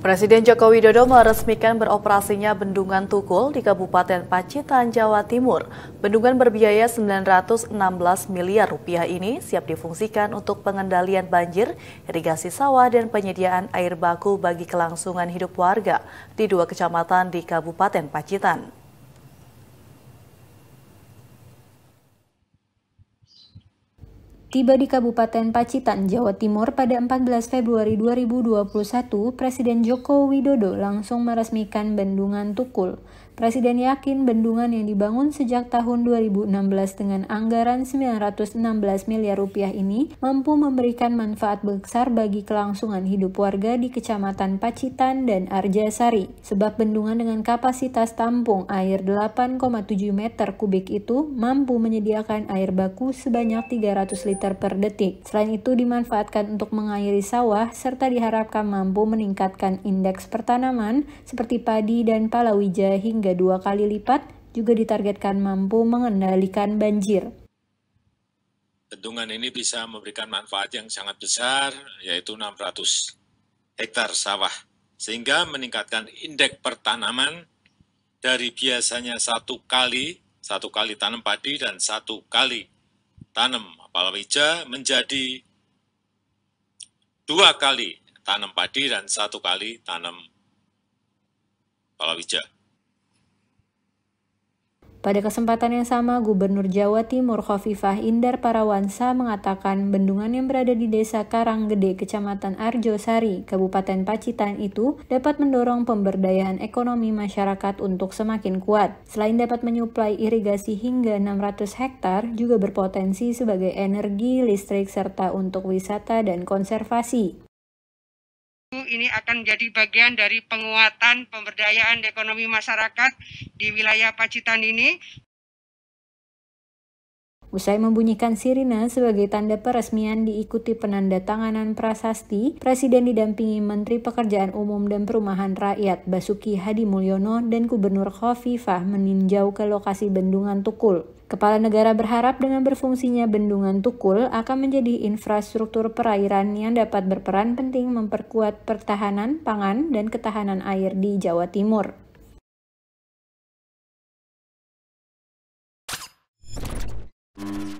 Presiden Joko Widodo meresmikan beroperasinya bendungan Tukul di Kabupaten Pacitan, Jawa Timur. Bendungan berbiaya 916 miliar rupiah ini siap difungsikan untuk pengendalian banjir, irigasi sawah, dan penyediaan air baku bagi kelangsungan hidup warga di dua kecamatan di Kabupaten Pacitan. Tiba di Kabupaten Pacitan, Jawa Timur pada 14 Februari 2021, Presiden Joko Widodo langsung meresmikan Bendungan Tukul. Presiden yakin bendungan yang dibangun sejak tahun 2016 dengan anggaran 916 miliar rupiah ini mampu memberikan manfaat besar bagi kelangsungan hidup warga di Kecamatan Pacitan dan Arjasari. Sebab bendungan dengan kapasitas tampung air 8,7 meter kubik itu mampu menyediakan air baku sebanyak 300 liter liter per detik. Selain itu dimanfaatkan untuk mengairi sawah serta diharapkan mampu meningkatkan indeks pertanaman seperti padi dan palawija hingga dua kali lipat juga ditargetkan mampu mengendalikan banjir. Bendungan ini bisa memberikan manfaat yang sangat besar, yaitu 600 hektar sawah, sehingga meningkatkan indeks pertanaman dari biasanya satu kali, satu kali tanam padi dan satu kali tanam palawija menjadi dua kali tanam padi dan satu kali tanam palawija. Pada kesempatan yang sama, Gubernur Jawa Timur Khofifah Indar Parawansa mengatakan bendungan yang berada di desa Karanggede, Kecamatan Arjosari, Kabupaten Pacitan itu dapat mendorong pemberdayaan ekonomi masyarakat untuk semakin kuat. Selain dapat menyuplai irigasi hingga 600 hektar, juga berpotensi sebagai energi, listrik, serta untuk wisata dan konservasi ini akan menjadi bagian dari penguatan pemberdayaan ekonomi masyarakat di wilayah Pacitan ini Usai membunyikan sirine sebagai tanda peresmian diikuti penanda tanganan prasasti, Presiden didampingi Menteri Pekerjaan Umum dan Perumahan Rakyat Basuki Hadi Mulyono dan Gubernur Khofifah meninjau ke lokasi Bendungan Tukul. Kepala negara berharap dengan berfungsinya bendungan Tukul akan menjadi infrastruktur perairan yang dapat berperan penting memperkuat pertahanan pangan dan ketahanan air di Jawa Timur. Um,